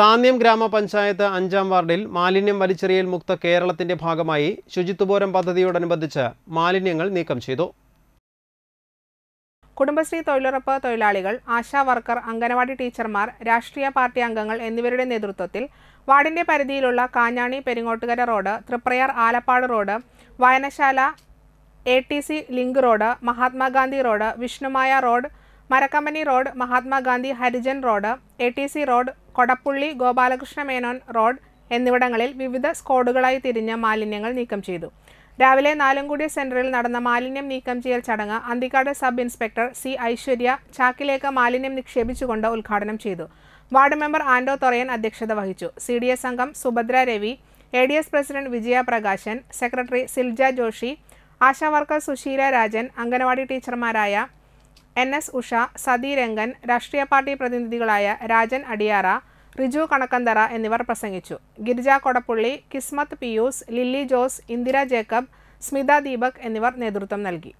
താന്യം ഗ്രാമപഞ്ചായത്ത് അഞ്ചാം വാർഡിൽ മാലിന്യം വലിച്ചെറിയൽ മുക്ത കേരളത്തിന്റെ ഭാഗമായി ശുചിത്വപോരം പദ്ധതിയോടനുബന്ധിച്ച് മാലിന്യങ്ങൾ നീക്കം ചെയ്തു കുടുംബശ്രീ തൊഴിലുറപ്പ് തൊഴിലാളികൾ ആശാ വർക്കർ അംഗനവാടി ടീച്ചർമാർ രാഷ്ട്രീയ പാർട്ടി അംഗങ്ങൾ എന്നിവരുടെ നേതൃത്വത്തിൽ വാർഡിന്റെ പരിധിയിലുള്ള കാഞ്ഞാണി പെരിങ്ങോട്ടുകര റോഡ് തൃപ്രയാർ ആലപ്പാട് റോഡ് വായനശാല A T C link road Mahatma Gandhi road Vishnumaya road മരക്കമ്പനി road Mahatma Gandhi Harijan road A T C road Kodappully Gopalakrishna Menon road എന്നിവിടങ്ങളിൽ വിവിധ സ്കോഡുകളായി തിരിഞ്ഞ മാലിന്യങ്ങൾ നീക്കം ചെയ്തു രാവിലെ നാലുംകുടി സെന്ററിൽ നടന്ന മാലിന്യം നീക്കം ചെയ്യൽ ചടങ്ങ് Anthikad sub inspector C Aishwarya ചാക്കിലേക്ക് മാലിന്യം നിക്ഷേപിച്ചുകൊണ്ട് ഉദ്ഘാടനം ചെയ്തു വാർഡ് മെമ്പർ ആൻഡോ തൊറയൻ അധ്യക്ഷത വഹിച്ചു സി ഡി എസ് അംഗം Subhadra Ravi A D S president Vijaya Prakashan secretary Silja Joshi Asha worker Susheela Rajan anganwadi ടീച്ചർമാരായ എൻ എസ് ഉഷ സതീരംഗൻ രാഷ്ട്രീയ പാർട്ടി പ്രതിനിധികളായ രാജൻ അടിയാറ റിജു കണക്കന്തറ എന്നിവർ പ്രസംഗിച്ചു ഗിരിജ കൊടപ്പുള്ളി കിസ്മത്ത് പിയൂസ് ലില്ലി ജോസ് ഇന്ദിര ജേക്കബ് സ്മിത ദീപക് എന്നിവർ നേതൃത്വം നൽകി